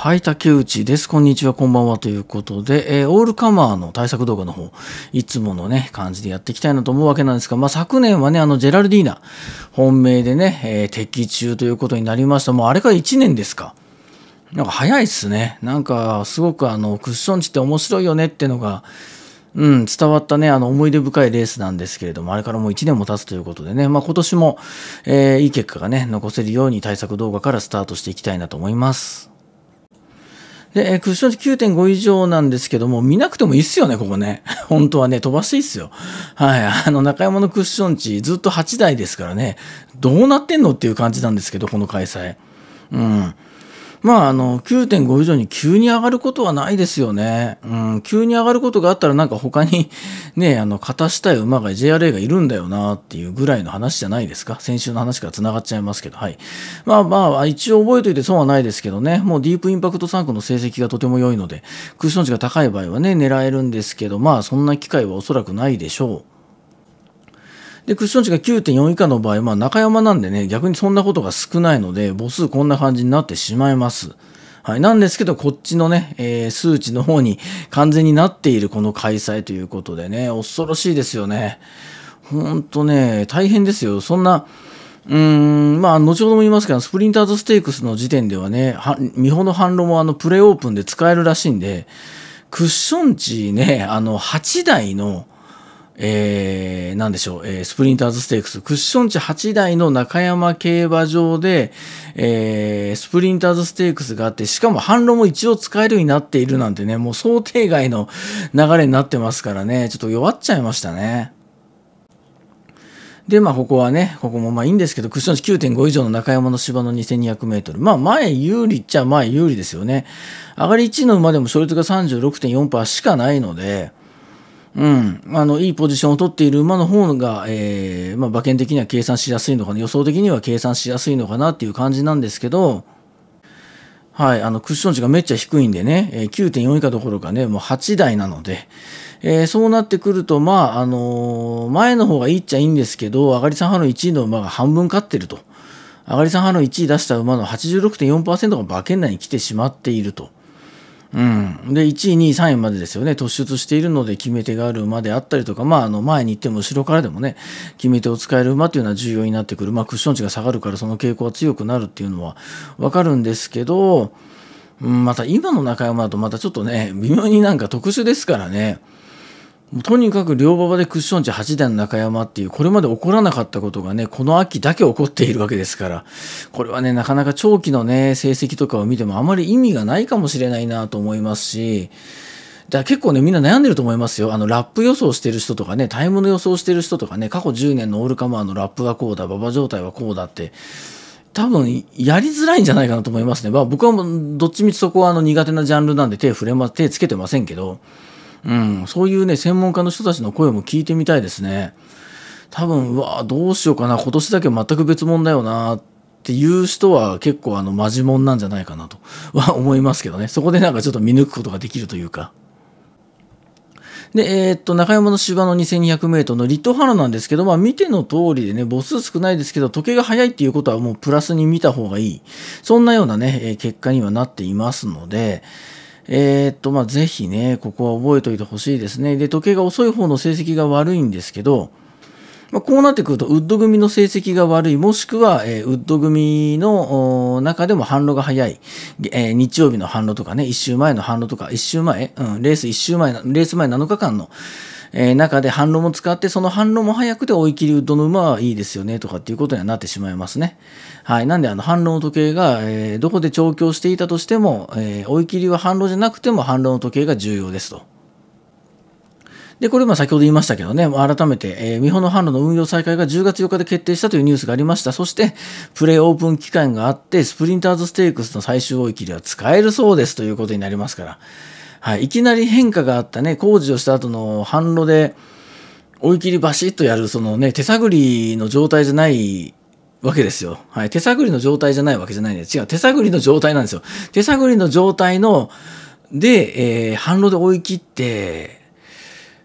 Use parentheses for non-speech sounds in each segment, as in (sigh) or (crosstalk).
はい、竹内です。こんにちは、こんばんはということで、えー、オールカマーの対策動画の方、いつものね、感じでやっていきたいなと思うわけなんですが、まあ、昨年はね、あの、ジェラルディーナ、本命でね、えー、敵中ということになりました。もうあれから1年ですか。なんか早いっすね。なんか、すごくあの、クッション値って面白いよねってのが、うん、伝わったね、あの、思い出深いレースなんですけれども、あれからもう1年も経つということでね、まあ、今年も、えー、いい結果がね、残せるように対策動画からスタートしていきたいなと思います。で、クッション値9.5以上なんですけども、見なくてもいいっすよね、ここね。(laughs) 本当はね、飛ばしていいっすよ。はい。あの、中山のクッション値、ずっと8台ですからね、どうなってんのっていう感じなんですけど、この開催。うん。まあ、あの、9.5以上に急に上がることはないですよね。うん、急に上がることがあったらなんか他に (laughs) ね、あの、勝たしたい馬が JRA がいるんだよなっていうぐらいの話じゃないですか。先週の話から繋がっちゃいますけど、はい。まあまあ、一応覚えといて損はないですけどね、もうディープインパクト3区の成績がとても良いので、クッション値が高い場合はね、狙えるんですけど、まあそんな機会はおそらくないでしょう。で、クッション値が9.4以下の場合、まあ、中山なんでね、逆にそんなことが少ないので、母数こんな感じになってしまいます。はい。なんですけど、こっちのね、えー、数値の方に完全になっているこの開催ということでね、恐ろしいですよね。ほんとね、大変ですよ。そんな、うーん、まあ、後ほども言いますけど、スプリンターズステークスの時点ではね、は美穂の反論もあの、プレオープンで使えるらしいんで、クッション値ね、あの、8台の、えー、なんでしょう、えー、スプリンターズステークス、クッション値8台の中山競馬場で、えー、スプリンターズステークスがあって、しかも反論も一応使えるようになっているなんてね、もう想定外の流れになってますからね、ちょっと弱っちゃいましたね。で、まあ、ここはね、ここもまあいいんですけど、クッション値9.5以上の中山の芝の2200メートル。まあ、前有利っちゃ前有利ですよね。上がり1の馬でも勝率が36.4%しかないので、うん、あのいいポジションを取っている馬の方が、えーまあ、馬券的には計算しやすいのかな予想的には計算しやすいのかなっていう感じなんですけど、はい、あのクッション値がめっちゃ低いんでね、え9.4以下どころかねもう8台なので、えー、そうなってくると、まああのー、前の方がいいっちゃいいんですけど上がり3派の1位の馬が半分勝ってると上がり3派の1位出した馬の86.4%が馬券内に来てしまっていると。うん、で1位、2位、3位までですよね突出しているので決め手がある馬であったりとか、まあ、あの前に行っても後ろからでもね決め手を使える馬というのは重要になってくる、まあ、クッション値が下がるからその傾向は強くなるっていうのは分かるんですけど、うん、また今の中山だとまたちょっとね微妙になんか特殊ですからね。もうとにかく両馬場でクッション値8段中山っていう、これまで起こらなかったことがね、この秋だけ起こっているわけですから、これはね、なかなか長期のね、成績とかを見てもあまり意味がないかもしれないなと思いますし、だ結構ね、みんな悩んでると思いますよ。あの、ラップ予想してる人とかね、タイムの予想してる人とかね、過去10年のオールカマーのラップはこうだ、馬場状態はこうだって、多分、やりづらいんじゃないかなと思いますね。まあ、僕はどっちみちそこはあの苦手なジャンルなんで手触れま、手つけてませんけど、うん、そういうね、専門家の人たちの声も聞いてみたいですね。多分、うわどうしようかな、今年だけ全く別物だよな、っていう人は結構あの、マジモンなんじゃないかなとは (laughs) 思いますけどね。そこでなんかちょっと見抜くことができるというか。で、えー、っと、中山の芝の2200メートルのリットハロなんですけど、まあ見ての通りでね、母数少ないですけど、時計が早いっていうことはもうプラスに見た方がいい。そんなようなね、結果にはなっていますので、えー、っと、まあ、ぜひね、ここは覚えておいてほしいですね。で、時計が遅い方の成績が悪いんですけど、まあ、こうなってくると、ウッド組の成績が悪い、もしくは、えー、ウッド組の中でも反路が早い、えー、日曜日の反路とかね、一周前の反路とか、一周前、うん、レース一周前、レース前7日間のえー、中で反論も使って、その反論も早くて追い切りウッドの馬はいいですよねとかっていうことにはなってしまいますね。はい。なんで、あの、反論の時計が、えー、どこで調教していたとしても、えー、追い切りは反論じゃなくても反論の時計が重要ですと。で、これ、ま先ほど言いましたけどね、改めて、えー、美穂の販路の運用再開が10月4日で決定したというニュースがありました。そして、プレイオープン期間があって、スプリンターズステークスの最終追い切りは使えるそうですということになりますから。はい、いきなり変化があったね、工事をした後の反路で、追い切りバシッとやる、そのね、手探りの状態じゃないわけですよ。はい、手探りの状態じゃないわけじゃないね。違う、手探りの状態なんですよ。手探りの状態の、で、えー、反路で追い切って、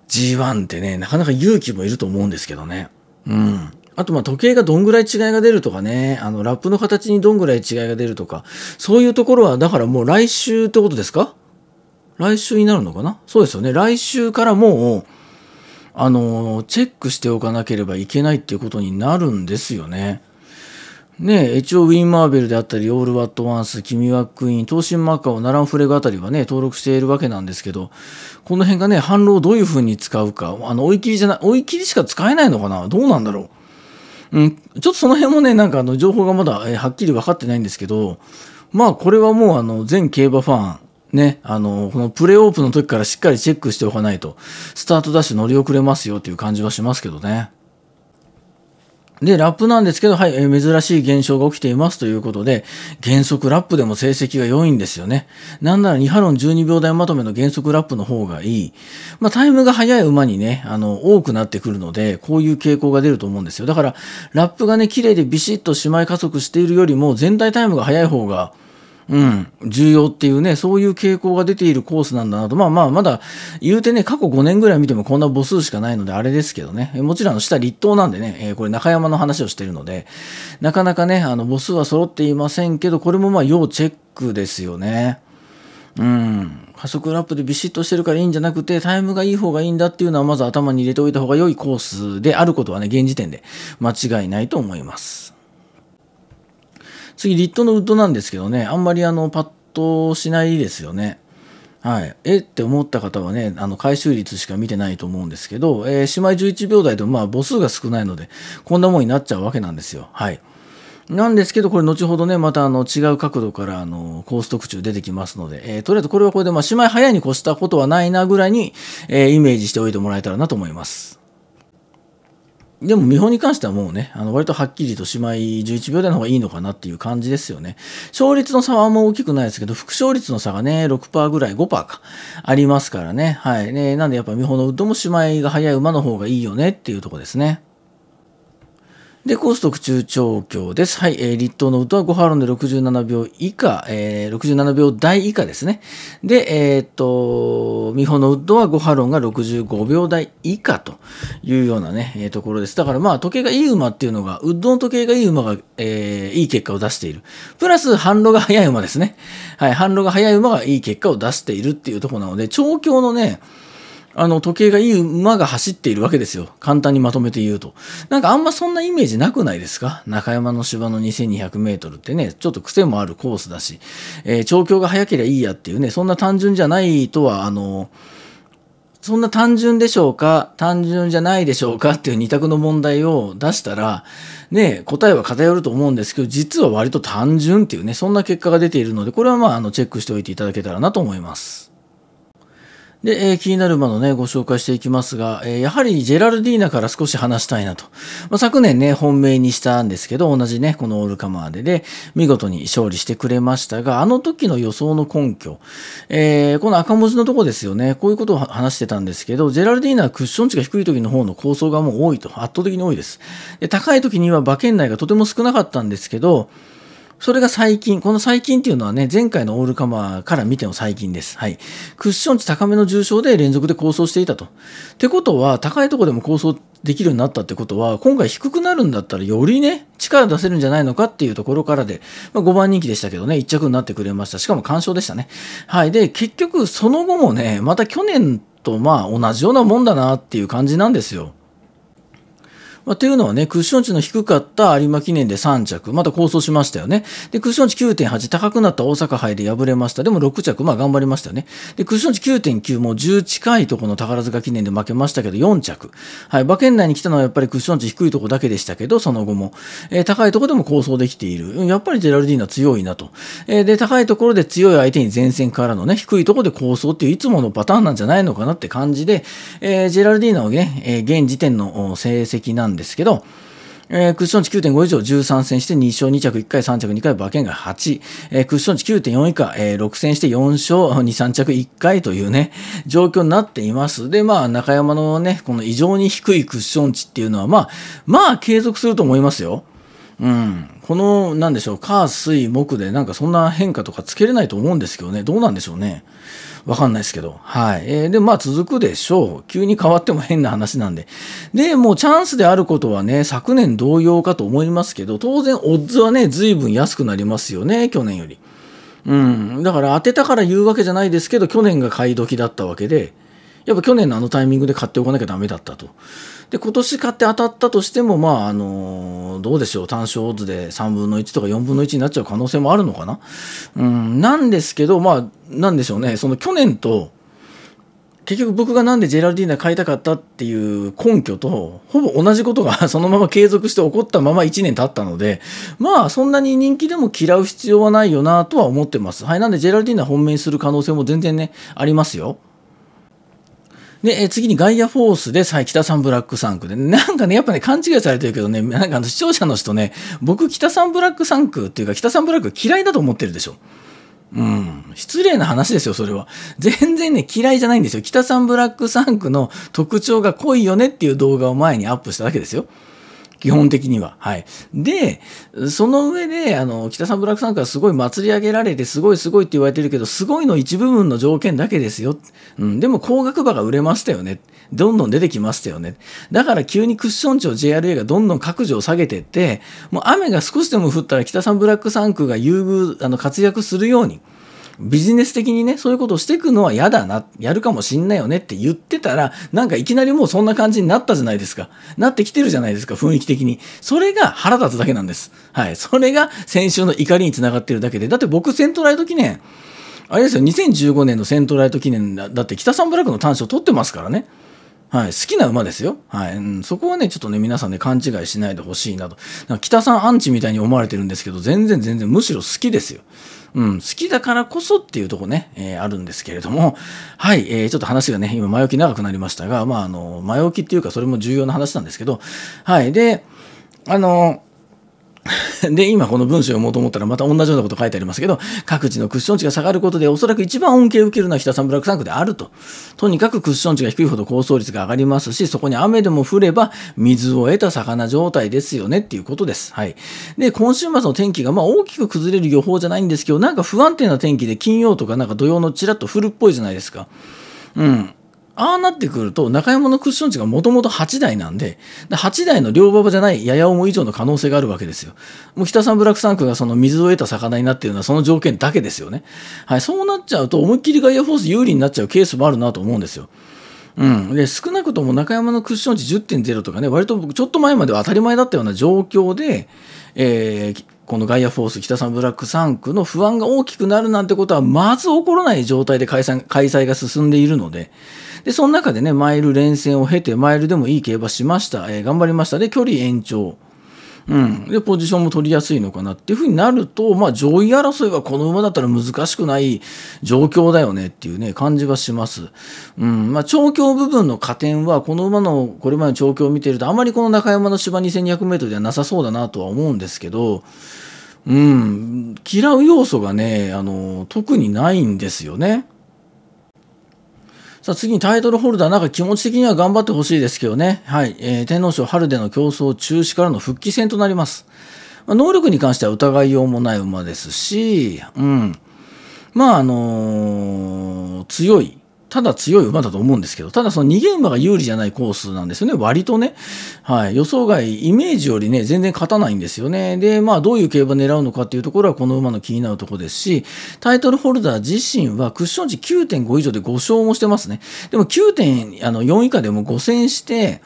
G1 ってね、なかなか勇気もいると思うんですけどね。うん。あと、ま、時計がどんぐらい違いが出るとかね、あの、ラップの形にどんぐらい違いが出るとか、そういうところは、だからもう来週ってことですか来週になるのかなそうですよね。来週からもう、あの、チェックしておかなければいけないっていうことになるんですよね。ね一応ウィン・マーベルであったり、オール・ワット・ワンス、君はクイーン、東進マーカをナラン・フレグあたりはね、登録しているわけなんですけど、この辺がね、反論をどういうふうに使うか、あの、追い切りじゃない、追い切りしか使えないのかなどうなんだろううん、ちょっとその辺もね、なんかあの、情報がまだ、えはっきり分かってないんですけど、まあ、これはもうあの、全競馬ファン、ね、あの、このプレイオープンの時からしっかりチェックしておかないと、スタートダッシュ乗り遅れますよっていう感じはしますけどね。で、ラップなんですけど、はい、え珍しい現象が起きていますということで、原則ラップでも成績が良いんですよね。なんなら2ハロン12秒台まとめの原則ラップの方がいい。まあ、タイムが速い馬にね、あの、多くなってくるので、こういう傾向が出ると思うんですよ。だから、ラップがね、綺麗でビシッと姉妹加速しているよりも、全体タイムが速い方が、うん、重要っていうね、そういう傾向が出ているコースなんだなと。まあまあ、まだ言うてね、過去5年ぐらい見てもこんな母数しかないのであれですけどね。もちろん下立冬なんでね、えこれ中山の話をしてるので、なかなかね、あの母数は揃っていませんけど、これもまあ要チェックですよね。うん。加速ラップでビシッとしてるからいいんじゃなくて、タイムがいい方がいいんだっていうのはまず頭に入れておいた方が良いコースであることはね、現時点で間違いないと思います。次、リットのウッドなんですけどね、あんまりあの、パッとしないですよね。はい。えって思った方はね、あの、回収率しか見てないと思うんですけど、えー、姉妹11秒台と、まあ、母数が少ないので、こんなもんになっちゃうわけなんですよ。はい。なんですけど、これ後ほどね、またあの違う角度からあのコース特注出てきますので、えー、とりあえずこれはこれで、まあ、しまい早いに越したことはないなぐらいに、えー、イメージしておいてもらえたらなと思います。でも見本に関してはもうね、あの割とはっきりとしまい11秒台の方がいいのかなっていう感じですよね。勝率の差はあんま大きくないですけど、副勝率の差がね、6%ぐらい、5%か、ありますからね。はい。ね、なんでやっぱ見本のウッドもしまいが早い馬の方がいいよねっていうとこですね。で、コース特中長教です。はい、えー、立冬の歌は5波論で67秒以下、えー、67秒台以下ですね。で、えー、っと、美穂のウッドは5波論が65秒台以下というようなね、えー、ところです。だからまあ、時計がいい馬っていうのが、ウッドの時計がいい馬が、えー、いい結果を出している。プラス、反路が速い馬ですね。はい、反路が速い馬がいい結果を出しているっていうところなので、調教のね、あの時計がいい馬が走っているわけですよ。簡単にまとめて言うと。なんかあんまそんなイメージなくないですか中山の芝の2200メートルってね、ちょっと癖もあるコースだし、えー、調教が早ければいいやっていうね、そんな単純じゃないとは、あの、そんな単純でしょうか単純じゃないでしょうかっていう二択の問題を出したら、ね、答えは偏ると思うんですけど、実は割と単純っていうね、そんな結果が出ているので、これはまあ、あの、チェックしておいていただけたらなと思います。で、えー、気になる馬のね、ご紹介していきますが、えー、やはりジェラルディーナから少し話したいなと。まあ、昨年ね、本命にしたんですけど、同じね、このオールカマーでで、見事に勝利してくれましたが、あの時の予想の根拠、えー、この赤文字のとこですよね、こういうことを話してたんですけど、ジェラルディーナはクッション値が低い時の方の構想がもう多いと、圧倒的に多いです。で高い時には馬券内がとても少なかったんですけど、それが最近、この最近っていうのはね、前回のオールカマーから見ても最近です。はい。クッション値高めの重症で連続で構想していたと。ってことは、高いとこでも構想できるようになったってことは、今回低くなるんだったら、よりね、力出せるんじゃないのかっていうところからで、まあ、5番人気でしたけどね、1着になってくれました。しかも完勝でしたね。はい。で、結局、その後もね、また去年とまあ同じようなもんだなっていう感じなんですよ。まあ、というのはね、クッション値の低かった有馬記念で3着、また構想しましたよね。で、クッション値9.8、高くなった大阪杯で敗れました。でも6着、まあ頑張りましたよね。で、クッション値9.9、もう10近いとこの宝塚記念で負けましたけど、4着。はい、馬券内に来たのはやっぱりクッション値低いところだけでしたけど、その後も。えー、高いところでも構想できている。やっぱりジェラルディーナ強いなと。えー、で、高いところで強い相手に前線からのね、低いところで構想っていういつものパターンなんじゃないのかなって感じで、えー、ジェラルディーナをね、え現時点の成績なんんですけど、えー、クッション値9.5以上13戦して2勝2着1回3着2回馬券が8、えー、クッション値9.4以下、えー、6戦して4勝23着1回というね状況になっていますでまあ中山のねこの異常に低いクッション値っていうのはまあまあ継続すると思いますようん、この、なんでしょう、火、水、木で、なんかそんな変化とかつけれないと思うんですけどね、どうなんでしょうね。わかんないですけど。はい。えー、で、まあ続くでしょう。急に変わっても変な話なんで。で、もうチャンスであることはね、昨年同様かと思いますけど、当然オッズはね、随分安くなりますよね、去年より。うん。だから当てたから言うわけじゃないですけど、去年が買い時だったわけで、やっぱ去年のあのタイミングで買っておかなきゃダメだったと。で、今年買って当たったとしても、まあ、あの、どうでしょう、単勝図で3分の1とか4分の1になっちゃう可能性もあるのかな。うん、なんですけど、まあ、なんでしょうね、その去年と、結局僕がなんでジェラルディーナ買いたかったっていう根拠と、ほぼ同じことが (laughs) そのまま継続して起こったまま1年経ったので、まあそんなに人気でも嫌う必要はないよなとは思ってます。はい、なんでジェラルディーナ本命する可能性も全然ね、ありますよ。で、え次にガイアフォースで、さ北さんブラックン区で、なんかね、やっぱね、勘違いされてるけどね、なんかあの視聴者の人ね、僕、北さんブラックン区っていうか、北さんブラック嫌いだと思ってるでしょ。うん。失礼な話ですよ、それは。全然ね、嫌いじゃないんですよ。北さんブラックン区の特徴が濃いよねっていう動画を前にアップしただけですよ。基本的には。はい。で、その上で、あの、北三ブラックさんからすごい祭り上げられて、すごいすごいって言われてるけど、すごいの一部分の条件だけですよ。うん、でも高額馬が売れましたよね。どんどん出てきましたよね。だから急にクッション庁 JRA がどんどん各自を下げてって、もう雨が少しでも降ったら北三ブラック3区が優遇、あの、活躍するように。ビジネス的にね、そういうことをしていくのは嫌だな、やるかもしんないよねって言ってたら、なんかいきなりもうそんな感じになったじゃないですか。なってきてるじゃないですか、雰囲気的に。それが腹立つだけなんです。はい。それが先週の怒りにつながってるだけで。だって僕、セントライト記念、あれですよ、2015年のセントライト記念だって北三ックの短所取ってますからね。はい、好きな馬ですよ。はい、うん。そこはね、ちょっとね、皆さんね、勘違いしないでほしいなと。なんか北さんアンチみたいに思われてるんですけど、全然全然、むしろ好きですよ。うん、好きだからこそっていうとこね、えー、あるんですけれども、はい、えー、ちょっと話がね、今前置き長くなりましたが、まあ、あの、前置きっていうかそれも重要な話なんですけど、はい、で、あの、(laughs) で、今この文章を読もうと思ったらまた同じようなこと書いてありますけど、各地のクッション値が下がることで、おそらく一番恩恵を受けるのは北三ブラック3区であると。とにかくクッション値が低いほど高層率が上がりますし、そこに雨でも降れば水を得た魚状態ですよねっていうことです。はい。で、今週末の天気がまあ大きく崩れる予報じゃないんですけど、なんか不安定な天気で金曜とかなんか土曜のちらっと降るっぽいじゃないですか。うん。ああなってくると、中山のクッション値がもともと8台なんで、8台の両馬場じゃないやや重以上の可能性があるわけですよ。もう北三ブラックサンクがその水を得た魚になっているのはその条件だけですよね。はい、そうなっちゃうと、思いっきりガイアフォース有利になっちゃうケースもあるなと思うんですよ。うん、で少なくとも中山のクッション値10.0とかね、割と僕、ちょっと前までは当たり前だったような状況で、えー、このガイアフォース北んブラック3区の不安が大きくなるなんてことはまず起こらない状態で開催が進んでいるのででその中でねマイル連戦を経てマイルでもいい競馬しました、えー、頑張りましたで距離延長うん、でポジションも取りやすいのかなっていうふうになると、まあ、上位争いはこの馬だったら難しくない状況だよねっていうね感じはします。うんまあ、調教部分の加点はこの馬のこれまでの調教を見てるとあまりこの中山の芝 2200m ではなさそうだなとは思うんですけど。うん、嫌う要素がねあの特にないんですよね。さあ次にタイトルホルダー、なんか気持ち的には頑張ってほしいですけどね。はい。えー、天皇賞春での競争中止からの復帰戦となります。まあ、能力に関しては疑いようもない馬ですし、うん。まあ、あのー、強いただ強い馬だと思うんですけど、ただその逃げ馬が有利じゃないコースなんですよね、割とね。はい、予想外、イメージよりね、全然勝たないんですよね。で、まあ、どういう競馬狙うのかっていうところは、この馬の気になるところですし、タイトルホルダー自身はクッション値9.5以上で5勝もしてますね。でも9.4以下でも5戦して、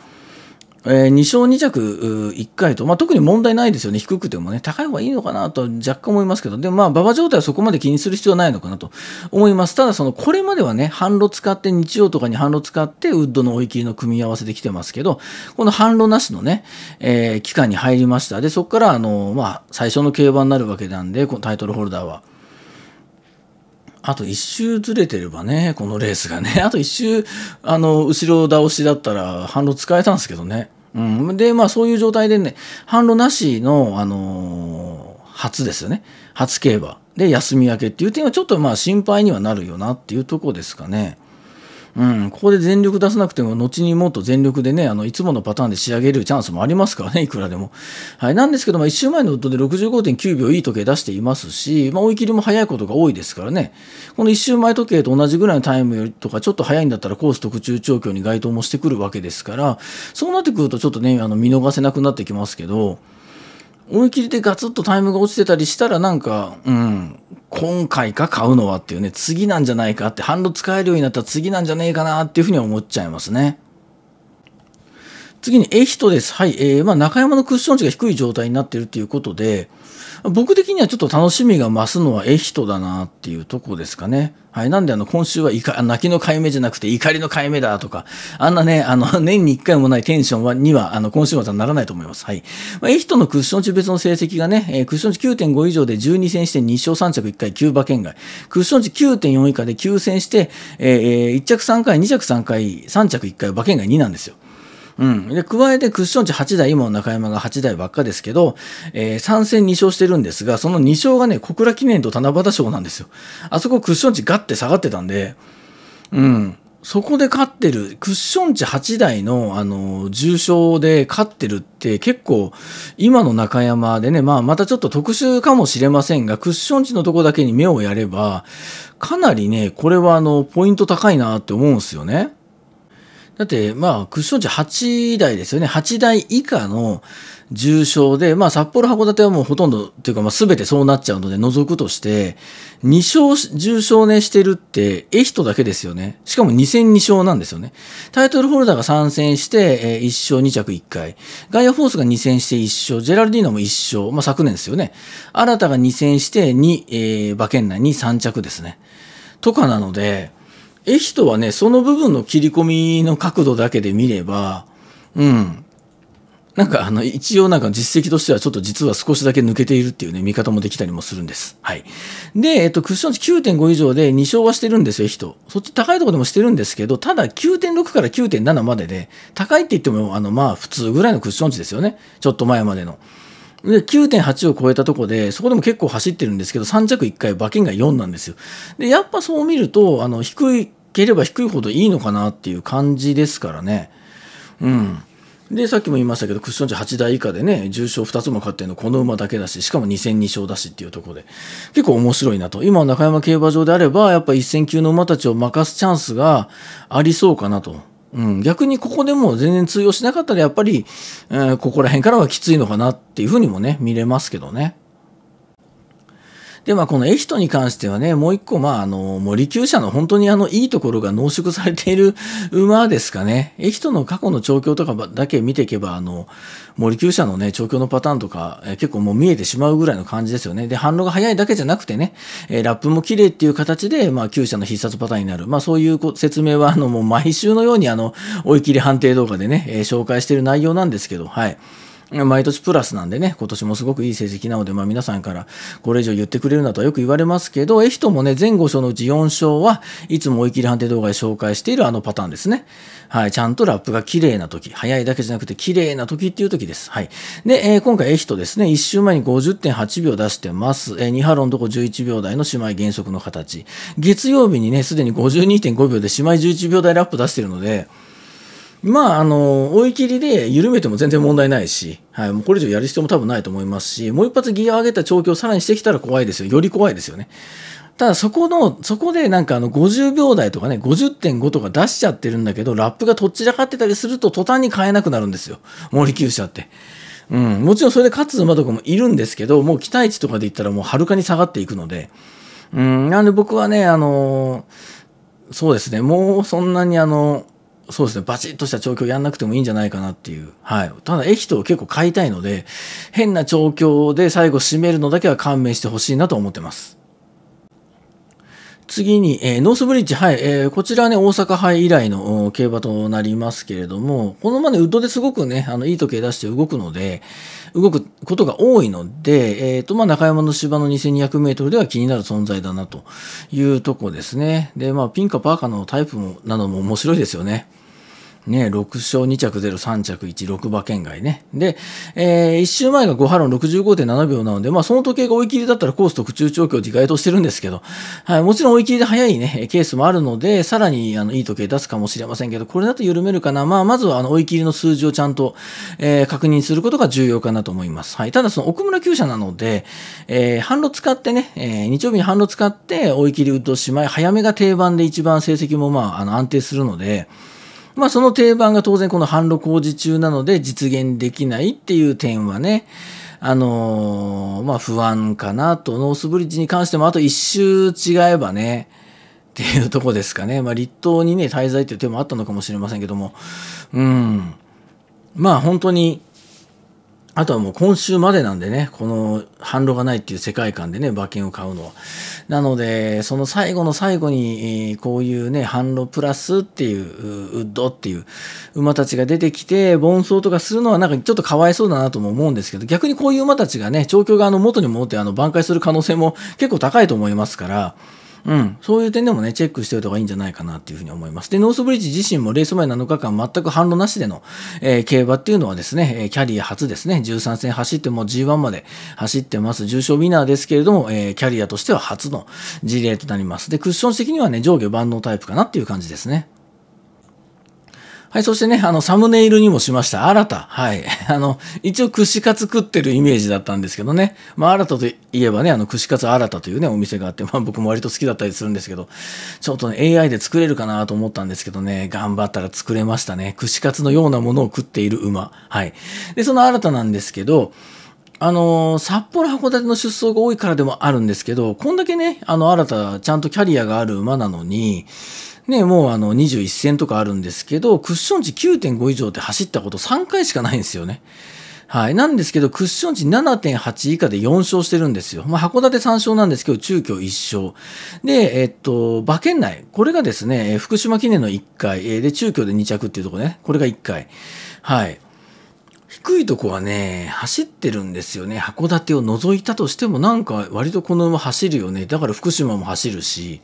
えー、2勝2着1回と、まあ、特に問題ないですよね、低くてもね、高い方がいいのかなと若干思いますけど、でもまあ、馬場状態はそこまで気にする必要はないのかなと思います、ただ、そのこれまではね、反路使って、日曜とかに反路使って、ウッドの追い切りの組み合わせできてますけど、この反路なしのね、えー、期間に入りました、でそこからあの、まあ、最初の競馬になるわけなんで、このタイトルホルダーは。あと1周ずれてればね、このレースがね、あと1周、あの、後ろ倒しだったら、反路使えたんですけどね。うん、でまあそういう状態でね販路なしの、あのー、初ですよね初競馬で休み明けっていう点はちょっとまあ心配にはなるよなっていうとこですかね。うん、ここで全力出さなくても、後にもっと全力でね、あのいつものパターンで仕上げるチャンスもありますからね、(laughs) いくらでも。はい、なんですけども、1週前のウッドで65.9秒いい時計出していますし、まあ、追い切りも早いことが多いですからね、この1週前時計と同じぐらいのタイムよりとか、ちょっと早いんだったらコース特注調教に該当もしてくるわけですから、そうなってくると、ちょっとね、あの見逃せなくなってきますけど、思い切りでガツッとタイムが落ちてたりしたらなんか、うん、今回か買うのはっていうね、次なんじゃないかって、ハンド使えるようになったら次なんじゃねえかなっていうふうに思っちゃいますね。次にエヒトです。はい。えー、まあ、中山のクッション値が低い状態になっているということで、僕的にはちょっと楽しみが増すのはエヒトだなっていうとこですかね。はい。なんで、あの、今週は泣きの解明じゃなくて怒りの解明だとか、あんなね、あの、(laughs) 年に一回もないテンションは、には、あの、今週末はならないと思います。はい。まあ、エヒトのクッション値別の成績がね、えー、クッション値9.5以上で12戦して2勝3着1回9馬圏外。クッション値9.4以下で9戦して、えー、1着3回、2着3回、3着1回馬圏外2なんですよ。うん、で加えてクッション値8台、今の中山が8台ばっかですけど、えー、3戦2勝してるんですが、その2勝がね、小倉記念と七夕賞なんですよ。あそこクッション値ガッて下がってたんで、うん、そこで勝ってる、クッション値8台の、あの、重賞で勝ってるって結構、今の中山でね、まあ、またちょっと特殊かもしれませんが、クッション値のとこだけに目をやれば、かなりね、これはあの、ポイント高いなって思うんですよね。だって、まあ、クッション値8台ですよね。8台以下の重症で、まあ、札幌、函館はもうほとんど、というか、まあ、すべてそうなっちゃうので、除くとして、2勝、重症ねしてるって、エヒトだけですよね。しかも2戦2勝なんですよね。タイトルホルダーが参戦して、えー、1勝2着1回。ガイアフォースが2戦して1勝。ジェラルディーノも1勝。まあ、昨年ですよね。新たが2戦して2、えー、馬券内に3着ですね。とかなので、駅ヒはね、その部分の切り込みの角度だけで見れば、うん。なんかあの、一応なんか実績としてはちょっと実は少しだけ抜けているっていうね、見方もできたりもするんです。はい。で、えっと、クッション値9.5以上で2勝はしてるんですよ、人。そっち高いとこでもしてるんですけど、ただ9.6から9.7までで、高いって言っても、あの、まあ、普通ぐらいのクッション値ですよね。ちょっと前までの。で9.8を超えたとこでそこでも結構走ってるんですけど3着1回馬券が4なんですよ。でやっぱそう見るとあの低いければ低いほどいいのかなっていう感じですからね。うん、でさっきも言いましたけどクッション値8台以下でね重賞2つも勝ってるのこの馬だけだししかも2戦2勝だしっていうところで結構面白いなと今中山競馬場であればやっぱ1戦級の馬たちを任すチャンスがありそうかなとうん、逆にここでも全然通用しなかったらやっぱり、えー、ここら辺からはきついのかなっていうふうにもね見れますけどね。で、まあ、このエヒトに関してはね、もう一個、まあ、あの、もう離の本当にあの、いいところが濃縮されている馬ですかね。エヒトの過去の調教とかだけ見ていけば、あの、もう離のね、調教のパターンとか、え結構もう見えてしまうぐらいの感じですよね。で、反応が早いだけじゃなくてね、えラップも綺麗っていう形で、まあ、旧舎の必殺パターンになる。まあ、そういう説明は、あの、もう毎週のように、あの、追い切り判定動画でね、え紹介している内容なんですけど、はい。毎年プラスなんでね、今年もすごくいい成績なので、まあ、皆さんからこれ以上言ってくれるなとはよく言われますけど、エヒトもね、全5勝のうち4勝はいつも追い切り判定動画で紹介しているあのパターンですね。はい、ちゃんとラップが綺麗な時、早いだけじゃなくて綺麗な時っていう時です。はい。で、えー、今回エヒトですね、1周前に50.8秒出してます。えー、ハロンとこ11秒台の姉妹減速の形。月曜日にね、すでに52.5秒で姉妹11秒台ラップ出してるので、まあ、あの、追い切りで緩めても全然問題ないし、はい、もうこれ以上やる必要も多分ないと思いますし、もう一発ギア上げた調教をさらにしてきたら怖いですよ。より怖いですよね。ただそこの、そこでなんかあの50秒台とかね、50.5とか出しちゃってるんだけど、ラップがとっちらかってたりすると途端に買えなくなるんですよ。森厩舎って。うん、もちろんそれで勝つ馬とかもいるんですけど、もう期待値とかで言ったらもうはるかに下がっていくので、うん、なんで僕はね、あのー、そうですね、もうそんなにあのーそうですね、バチッとした調教やんなくてもいいんじゃないかなっていう。はい。ただ、駅と結構買いたいので、変な調教で最後締めるのだけは勘弁してほしいなと思ってます。次に、えー、ノースブリッジ、はい、えー、こちらね、大阪杯以来の競馬となりますけれども、このまね、ウッドですごくね、あの、いい時計出して動くので、動くことが多いので、えっ、ー、と、まあ、中山の芝の2200メートルでは気になる存在だなというとこですね。で、まあ、ピンかパーかのタイプも、なのも面白いですよね。ね、6勝2着0、3着1、6馬圏外ね。で、えー、1周前が5波論65.7秒なので、まあ、その時計が追い切りだったらコースと注中調教って外としてるんですけど、はい、もちろん追い切りで早いね、ケースもあるので、さらにあのいい時計出すかもしれませんけど、これだと緩めるかな。まあ、まずはあの追い切りの数字をちゃんと、えー、確認することが重要かなと思います。はい、ただ、その奥村厩舎なので、えー、反路使ってね、えー、日曜日に反路使って追い切り打としまい、早めが定番で一番成績もまあ、あの安定するので、まあ、その定番が当然この販路工事中なので実現できないっていう点はね、あのー、まあ、不安かなと、ノースブリッジに関してもあと一周違えばね、っていうとこですかね。まあ、立冬にね、滞在っていう手もあったのかもしれませんけども、うん。まあ、本当にあとはもう今週までなんでね、この反論がないっていう世界観でね、馬券を買うのは。なので、その最後の最後に、こういうね、反論プラスっていう、ウッドっていう馬たちが出てきて、盆走とかするのはなんかちょっとかわいそうだなとも思うんですけど、逆にこういう馬たちがね、調教があの元に戻ってあの挽回する可能性も結構高いと思いますから、うん、そういう点でもね、チェックしておいた方がいいんじゃないかなっていうふうに思います。で、ノースブリッジ自身もレース前7日間全く反論なしでの、えー、競馬っていうのはですね、キャリア初ですね、13戦走っても G1 まで走ってます、重賞ウィナーですけれども、えー、キャリアとしては初の事例となります。で、クッション的にはね、上下万能タイプかなっていう感じですね。はい、そしてね、あの、サムネイルにもしました、新た。はい。(laughs) あの、一応、串カツ食ってるイメージだったんですけどね。まあ、新たといえばね、あの、串カツ新たというね、お店があって、まあ、僕も割と好きだったりするんですけど、ちょっとね、AI で作れるかなと思ったんですけどね、頑張ったら作れましたね。串カツのようなものを食っている馬。はい。で、その新たなんですけど、あの札幌函館の出走が多いからでもあるんですけど、こんだけね、あの、新た、ちゃんとキャリアがある馬なのに、ね、もうあの21戦とかあるんですけど、クッション値9.5以上って走ったこと3回しかないんですよね。はい。なんですけど、クッション値7.8以下で4勝してるんですよ。まあ、函館3勝なんですけど、中京1勝。で、えっと、馬券内。これがですね、福島記念の1回。で、中京で2着っていうとこね。これが1回。はい。低いとこはね、走ってるんですよね。函館を除いたとしても、なんか割とこの馬走るよね。だから福島も走るし。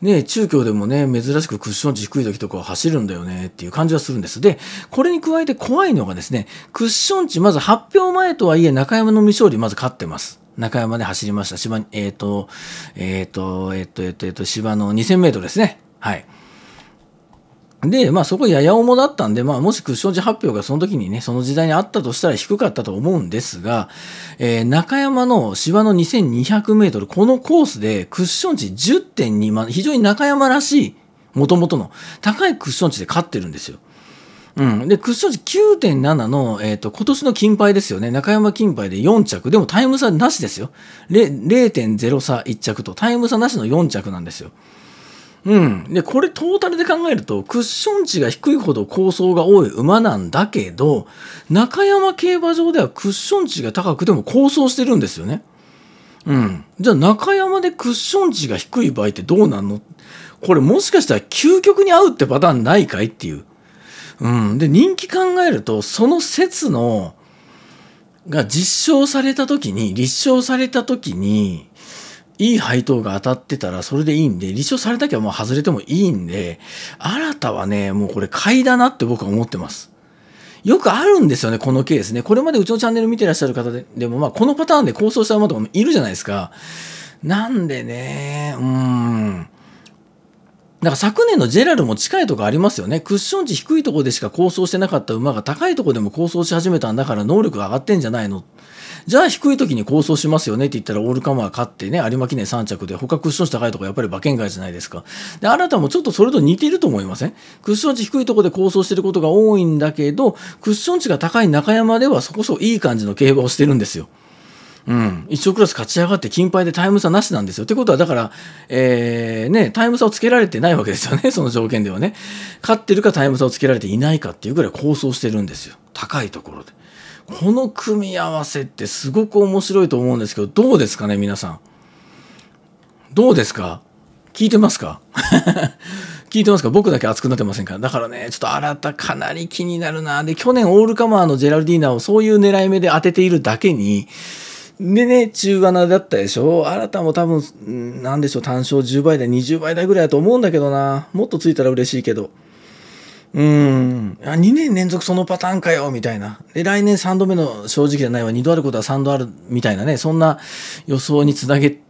ね、中京でもね、珍しくクッション値低い時とか走るんだよねっていう感じはするんです。で、これに加えて怖いのがですね、クッション値、まず発表前とはいえ中山の未勝利まず勝ってます。中山で走りました。芝、えっ、ー、と、えっ、ー、と、えっ、ー、と、えっ、と、えっ、と、芝の2000メートルですね。はい。で、まあそこやや重だったんで、まあもしクッション時発表がその時にね、その時代にあったとしたら低かったと思うんですが、えー、中山の芝の2200メートル、このコースでクッション値10.2、ま非常に中山らしい、もともとの高いクッション値で勝ってるんですよ。うん。で、クッション値9.7の、えっ、ー、と、今年の金牌ですよね。中山金牌で4着。でもタイム差なしですよ。0.0差1着と、タイム差なしの4着なんですよ。うん。で、これトータルで考えると、クッション値が低いほど構想が多い馬なんだけど、中山競馬場ではクッション値が高くても構想してるんですよね。うん。じゃあ中山でクッション値が低い場合ってどうなんのこれもしかしたら究極に合うってパターンないかいっていう。うん。で、人気考えると、その説の、が実証された時に、立証された時に、いい配当が当たってたらそれでいいんで、立証されたきゃもう外れてもいいんで、新たはね、もうこれ買いだなって僕は思ってます。よくあるんですよね、このケースね。これまでうちのチャンネル見てらっしゃる方でも、まあ、このパターンで構想した馬とかもいるじゃないですか。なんでね、うん。だから昨年のジェラルも近いとこありますよね。クッション値低いとこでしか構想してなかった馬が高いとこでも構想し始めたんだから能力が上がってんじゃないのじゃあ低い時に構想しますよねって言ったらオールカマー勝ってね、有馬記念3着で、他クッション値高いとこやっぱり馬券外じゃないですか。で、あなたもちょっとそれと似てると思いませんクッション値低いとこで構想してることが多いんだけど、クッション値が高い中山ではそこそこいい感じの競馬をしてるんですよ。うん、一勝クラス勝ち上がって金牌でタイム差なしなんですよ。ってことはだから、えー、ね、タイム差をつけられてないわけですよね、(laughs) その条件ではね。勝ってるかタイム差をつけられていないかっていうぐらい構想してるんですよ。高いところで。この組み合わせってすごく面白いと思うんですけど、どうですかね、皆さん。どうですか聞いてますか (laughs) 聞いてますか僕だけ熱くなってませんかだからね、ちょっと新たかなり気になるな。で、去年オールカマーのジェラルディーナをそういう狙い目で当てているだけに、でね、中穴だったでしょ新たも多分、なんでしょう、単勝10倍台、20倍台ぐらいだと思うんだけどな。もっとついたら嬉しいけど。うんあ2年連続そのパターンかよみたいなで来年3度目の正直じゃないわ2度あることは3度あるみたいなねそんな予想につなげ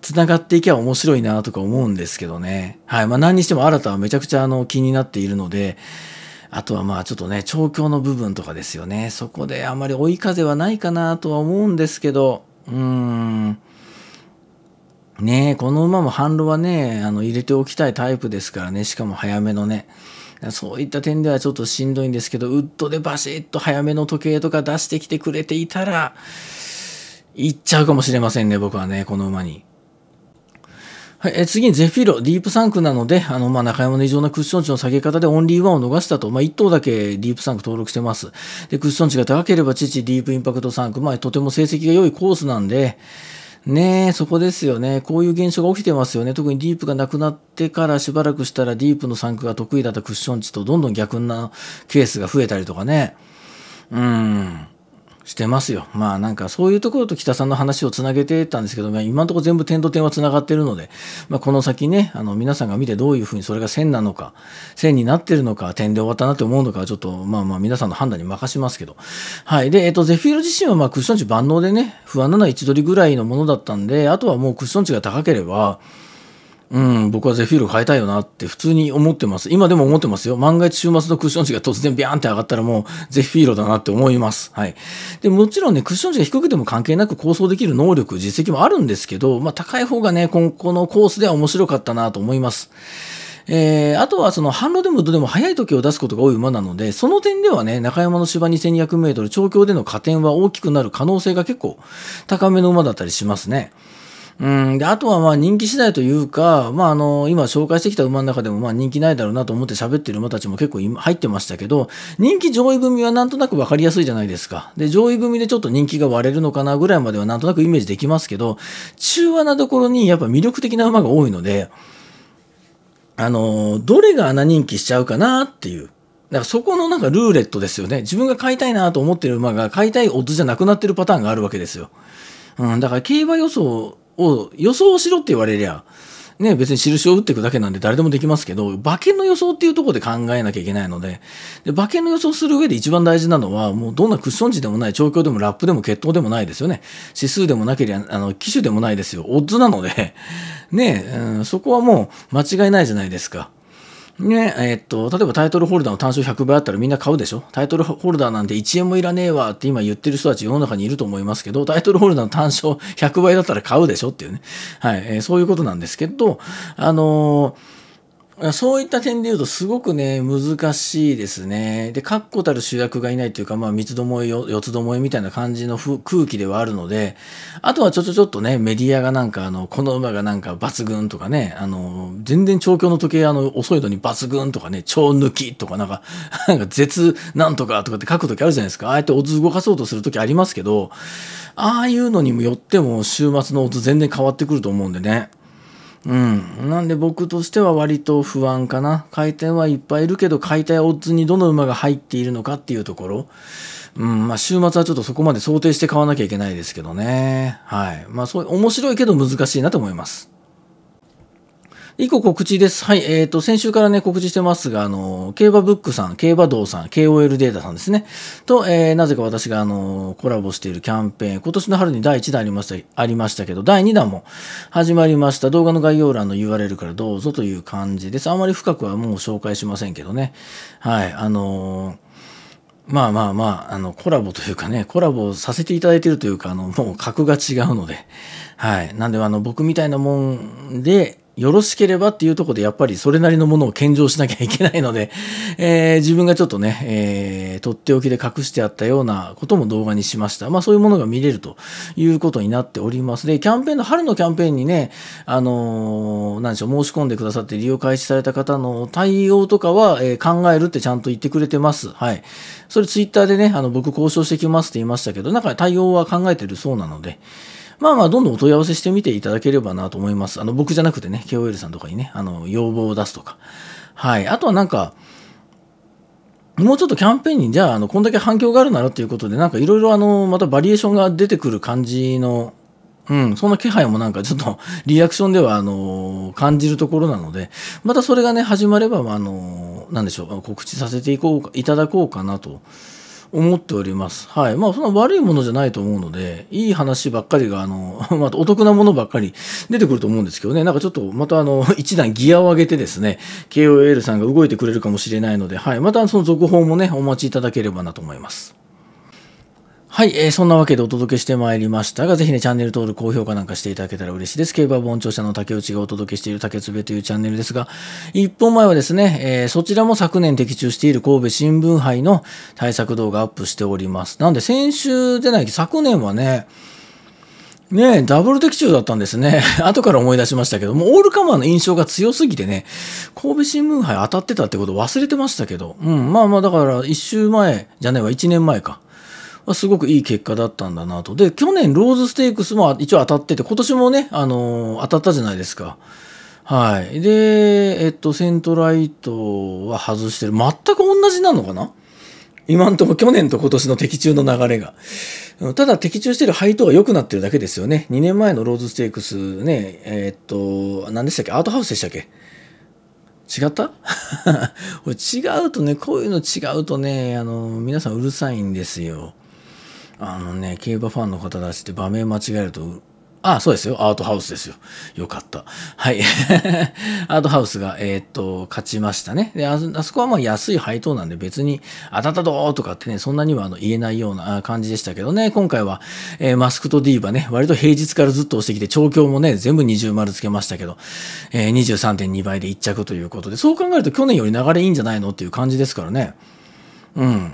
つながっていけば面白いなとか思うんですけどねはいまあ何にしても新たはめちゃくちゃあの気になっているのであとはまあちょっとね調教の部分とかですよねそこであまり追い風はないかなとは思うんですけどうんねこの馬も反路はねあの入れておきたいタイプですからねしかも早めのねそういった点ではちょっとしんどいんですけど、ウッドでバシッと早めの時計とか出してきてくれていたら、行っちゃうかもしれませんね、僕はね、この馬に。はい、え次にゼフィロ、ディープサンクなので、あの、まあ、中山の異常なクッション値の下げ方でオンリーワンを逃したと、まあ、1頭だけディープサンク登録してます。で、クッション値が高ければ、父、ディープインパクトサンク、まあ、とても成績が良いコースなんで、ねえ、そこですよね。こういう現象が起きてますよね。特にディープがなくなってからしばらくしたらディープの産区が得意だったクッション値とどんどん逆なケースが増えたりとかね。うん。してますよ。まあなんかそういうところと北さんの話をつなげてたんですけど、まあ、今のところ全部点と点はつながってるので、まあ、この先ね、あの皆さんが見てどういうふうにそれが線なのか、線になってるのか、点で終わったなって思うのか、ちょっとまあまあ皆さんの判断に任しますけど。はい。で、えっと、ゼフィール自身はまあクッション値万能でね、不安なのは1ドりぐらいのものだったんで、あとはもうクッション値が高ければ、うん、僕はゼフィール変えたいよなって普通に思ってます。今でも思ってますよ。万が一週末のクッション値が突然ビャーンって上がったらもうゼフィールだなって思います。はい。で、もちろんね、クッション値が低くても関係なく構想できる能力、実績もあるんですけど、まあ高い方がね、このコースでは面白かったなと思います。えー、あとはその反路でもどでも速い時を出すことが多い馬なので、その点ではね、中山の芝 2200m 調教での加点は大きくなる可能性が結構高めの馬だったりしますね。うんであとはまあ人気次第というか、まあ、あの今紹介してきた馬の中でもまあ人気ないだろうなと思って喋ってる馬たちも結構入ってましたけど人気上位組はなんとなく分かりやすいじゃないですかで上位組でちょっと人気が割れるのかなぐらいまではなんとなくイメージできますけど中和なところにやっぱ魅力的な馬が多いのであのどれが穴人気しちゃうかなっていう。だからそこのなんかルーレットですよね。自分が買いたいなと思ってる馬が買いたいオッズじゃなくなってるパターンがあるわけですよ。うん、だから競馬予想を予想しろって言われりゃ、ね、別に印を打っていくだけなんで誰でもできますけど、馬券の予想っていうところで考えなきゃいけないので、で馬券の予想する上で一番大事なのは、もうどんなクッション値でもない、調教でもラップでも血統でもないですよね。指数でもなければ、あの、機種でもないですよ。オッズなのでね、うん、そこはもう間違いないじゃないですか。ねえー、っと例えばタイトルホルダーの単勝100倍あったらみんな買うでしょタイトルホルダーなんて1円もいらねえわって今言ってる人たち世の中にいると思いますけどタイトルホルダーの単勝100倍だったら買うでしょっていうね、はいえー、そういうことなんですけどあのーそういった点で言うと、すごくね、難しいですね。で、確固たる主役がいないというか、まあ、三つどもえ、四つどもえみたいな感じの空気ではあるので、あとはちょちょちょっとね、メディアがなんか、あの、この馬がなんか抜群とかね、あの、全然調教の時計、あの、遅いのに抜群とかね、超抜きとか、なんか、(laughs) なんか、絶なんとかとかって書く時あるじゃないですか。ああやってオズ動かそうとする時ありますけど、ああいうのにもよっても、週末のオズ全然変わってくると思うんでね。うん。なんで僕としては割と不安かな。回転はいっぱいいるけど、解体オッズにどの馬が入っているのかっていうところ。うん、まあ週末はちょっとそこまで想定して買わなきゃいけないですけどね。はい。まあそう、面白いけど難しいなと思います。以降告知です。はい。えっ、ー、と、先週からね、告知してますが、あの、競馬ブックさん、競馬道さん、KOL データさんですね。と、えー、なぜか私が、あの、コラボしているキャンペーン、今年の春に第1弾ありました、ありましたけど、第2弾も始まりました。動画の概要欄の URL からどうぞという感じです。あまり深くはもう紹介しませんけどね。はい。あのーまあまあまあ、あの、コラボというかね、コラボさせていただいてるというか、あの、もう格が違うので、はい。なんで、あの、僕みたいなもんで、よろしければっていうとこでやっぱりそれなりのものを献上しなきゃいけないので、えー、自分がちょっとね、えー、とっておきで隠してあったようなことも動画にしました。まあそういうものが見れるということになっております。で、キャンペーンの、春のキャンペーンにね、あのー、何でしょう、申し込んでくださって利用開始された方の対応とかは、えー、考えるってちゃんと言ってくれてます。はい。それツイッターでね、あの僕交渉してきますって言いましたけど、なんか対応は考えてるそうなので、まあまあ、どんどんお問い合わせしてみていただければなと思います。あの、僕じゃなくてね、KOL さんとかにね、あの、要望を出すとか。はい。あとはなんか、もうちょっとキャンペーンに、じゃあ、あの、こんだけ反響があるならっていうことで、なんかいろいろあの、またバリエーションが出てくる感じの、うん、そんな気配もなんかちょっと (laughs) リアクションでは、あの、感じるところなので、またそれがね、始まれば、あの、なんでしょう、告知させていこうか、いただこうかなと思っております。はい。まあ、そんな悪いものじゃないと思うので、いい話ばっかりが、あの、(laughs) まあ、お得なものばっかり (laughs) 出てくると思うんですけどね、なんかちょっと、また、あの、(laughs) 一段ギアを上げてですね、KOL さんが動いてくれるかもしれないので、はい。また、その続報もね、お待ちいただければなと思います。はい、えー、そんなわけでお届けしてまいりましたが、ぜひね、チャンネル登録、高評価なんかしていただけたら嬉しいです。競馬本庁舎の竹内がお届けしている竹つべというチャンネルですが、一本前はですね、えー、そちらも昨年的中している神戸新聞杯の対策動画アップしております。なんで先週でない昨年はね、ねえ、ダブル的中だったんですね。(laughs) 後から思い出しましたけど、もうオールカマーの印象が強すぎてね、神戸新聞杯当たってたってこと忘れてましたけど、うん、まあまあだから一週前じゃないわ、一年前か。すごくいい結果だったんだなと。で、去年ローズステークスも一応当たってて、今年もね、あの当たったじゃないですか。はい。で、えっと、セントライトは外してる。全く同じなのかな今んとこ去年と今年の的中の流れが。ただ的中してる配当が良くなってるだけですよね。2年前のローズステークスね、えー、っと、何でしたっけアートハウスでしたっけ違った (laughs) 違うとね、こういうの違うとね、あの、皆さんうるさいんですよ。あのね、競馬ファンの方たちって場面間違えると、あ、そうですよ。アートハウスですよ。よかった。はい。(laughs) アートハウスが、えー、っと、勝ちましたね。で、あそこはまあ安い配当なんで別に、当たったーとかってね、そんなにはあの言えないような感じでしたけどね、今回は、えー、マスクとディーバね、割と平日からずっと押してきて、調教もね、全部二重丸つけましたけど、えー、23.2倍で1着ということで、そう考えると去年より流れいいんじゃないのっていう感じですからね。うん。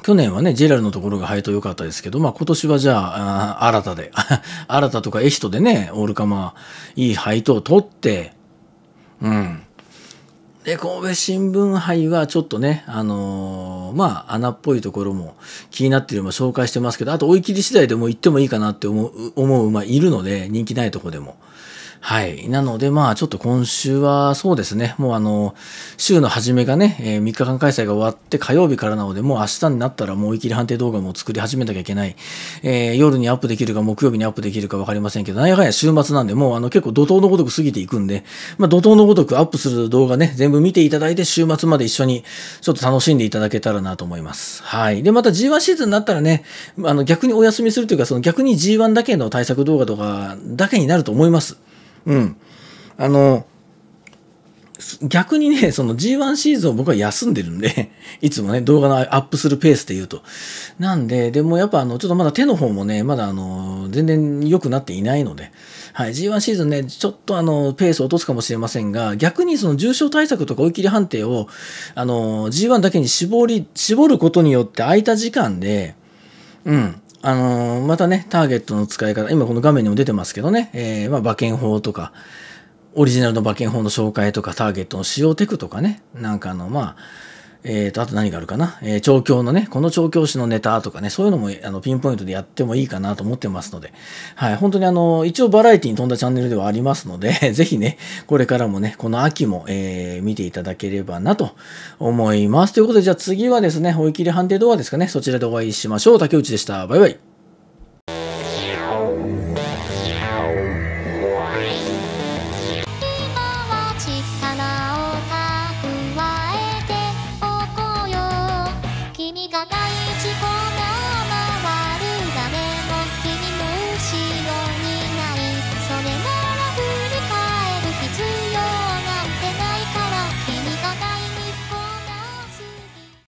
去年はね、ジェラルのところが配当良かったですけど、まあ今年はじゃあ、あ新たで、(laughs) 新たとかエヒトでね、オールカマー、いい配当を取って、うん。で、神戸新聞杯はちょっとね、あのー、まあ穴っぽいところも気になってる馬紹介してますけど、あと追い切り次第でも行ってもいいかなって思う、思う馬いるので、人気ないとこでも。はい。なので、まあ、ちょっと今週は、そうですね。もう、あの、週の初めがね、えー、3日間開催が終わって火曜日からなので、もう明日になったら、もう追い切り判定動画も作り始めなきゃいけない。えー、夜にアップできるか、木曜日にアップできるか分かりませんけど、なんやかんや週末なんで、もう、あの、結構怒涛のごとく過ぎていくんで、まあ、怒涛のごとくアップする動画ね、全部見ていただいて、週末まで一緒に、ちょっと楽しんでいただけたらなと思います。はい。で、また G1 シーズンになったらね、あの、逆にお休みするというか、その逆に G1 だけの対策動画とか、だけになると思います。うん。あの、逆にね、その G1 シーズンを僕は休んでるんで (laughs) いつもね、動画のアップするペースで言うと。なんで、でもやっぱあの、ちょっとまだ手の方もね、まだあの、全然良くなっていないので、はい、G1 シーズンね、ちょっとあの、ペースを落とすかもしれませんが、逆にその重症対策とか追い切り判定を、あの、G1 だけに絞り、絞ることによって空いた時間で、うん、あのー、またね、ターゲットの使い方、今この画面にも出てますけどね、えー、まあ、馬券法とか、オリジナルの馬券法の紹介とか、ターゲットの使用テクとかね、なんかあの、まあ、えっ、ー、と、あと何があるかな。えー、調教のね、この調教師のネタとかね、そういうのもあのピンポイントでやってもいいかなと思ってますので、はい、本当にあの、一応バラエティに富んだチャンネルではありますので、(laughs) ぜひね、これからもね、この秋も、えー、見ていただければなと思います。ということで、じゃあ次はですね、追い切り判定動画ですかね、そちらでお会いしましょう。竹内でした。バイバイ。